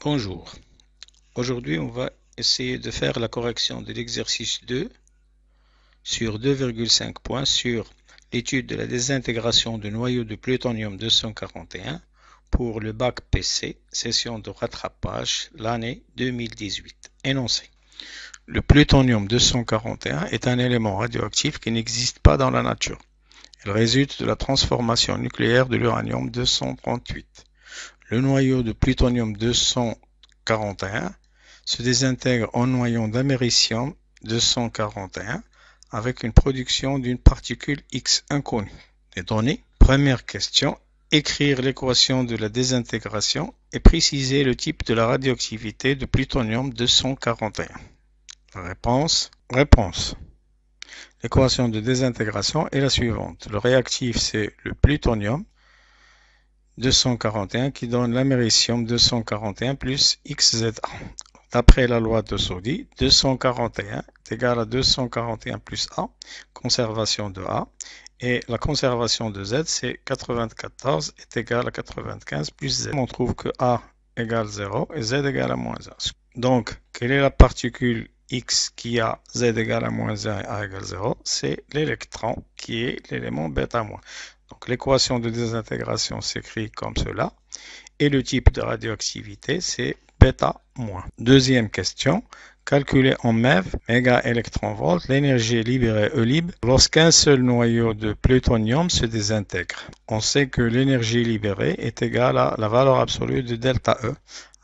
Bonjour, aujourd'hui on va essayer de faire la correction de l'exercice 2 sur 2,5 points sur l'étude de la désintégration du noyau de plutonium 241 pour le bac PC, session de rattrapage, l'année 2018. Énoncé. Le plutonium 241 est un élément radioactif qui n'existe pas dans la nature. Il résulte de la transformation nucléaire de l'uranium 238. Le noyau de plutonium 241 se désintègre en noyau d'américium 241 avec une production d'une particule X inconnue. Les données Première question, écrire l'équation de la désintégration et préciser le type de la radioactivité de plutonium 241. Réponse. Réponse. L'équation de désintégration est la suivante. Le réactif, c'est le plutonium 241 qui donne l'américium 241 plus XZA. D'après la loi de Saudi, 241 est égal à 241 plus A, conservation de A, et la conservation de Z, c'est 94 est égal à 95 plus Z. On trouve que A égale 0 et Z égale à moins 1. Donc, quelle est la particule x qui a z égale à moins 1 et a égale 0, c'est l'électron qui est l'élément bêta moins. Donc l'équation de désintégration s'écrit comme cela et le type de radioactivité c'est bêta moins. Deuxième question, calculer en MeV, méga électron-volt, l'énergie libérée E libre lorsqu'un seul noyau de plutonium se désintègre. On sait que l'énergie libérée est égale à la valeur absolue de delta E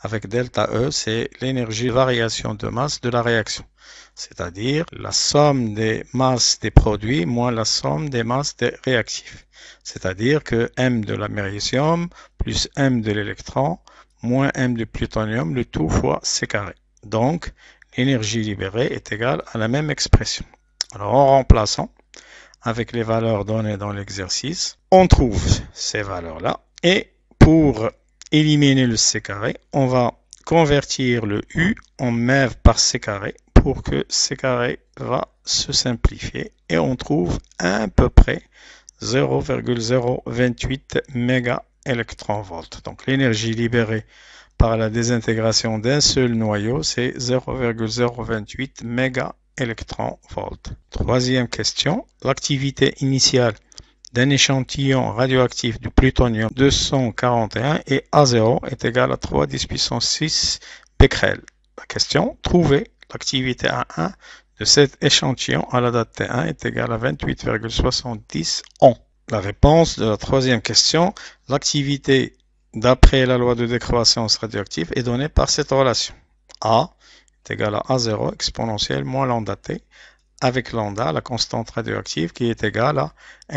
avec delta E, c'est l'énergie variation de masse de la réaction, c'est-à-dire la somme des masses des produits moins la somme des masses des réactifs, c'est-à-dire que M de l'américium plus M de l'électron moins M du plutonium, le tout fois C carré. Donc, l'énergie libérée est égale à la même expression. Alors, en remplaçant avec les valeurs données dans l'exercice, on trouve ces valeurs-là. Et pour éliminer le c carré. On va convertir le u en MEV par c carré pour que c carré va se simplifier et on trouve à peu près 0,028 méga Donc l'énergie libérée par la désintégration d'un seul noyau, c'est 0,028 méga Troisième question, l'activité initiale d'un échantillon radioactif du plutonium 241 et A0 est égal à 3 10 puissance 6 becquerel. La question, trouver l'activité A1 de cet échantillon à la date T1 est égal à 28,70 ans. La réponse de la troisième question, l'activité d'après la loi de décroissance radioactive est donnée par cette relation. A est égal à A0 exponentielle moins lambda T avec lambda, la constante radioactive, qui est égale à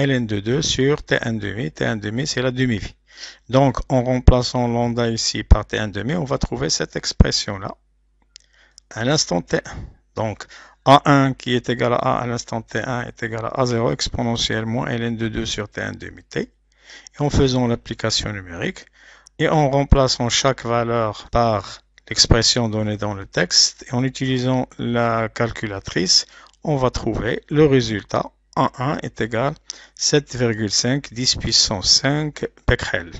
ln de 2 sur T1 demi. T1 demi, c'est la demi-vie. Donc, en remplaçant lambda ici par T1 demi, on va trouver cette expression-là à l'instant T1. Donc, A1 qui est égal à A à l'instant T1 est égal à A0 exponentielle moins ln de 2 sur T1 demi T. Et en faisant l'application numérique, et en remplaçant chaque valeur par l'expression donnée dans le texte, et en utilisant la calculatrice, on va trouver le résultat 1,1 1 est égal à 7,5 10 puissance 5 becquerel.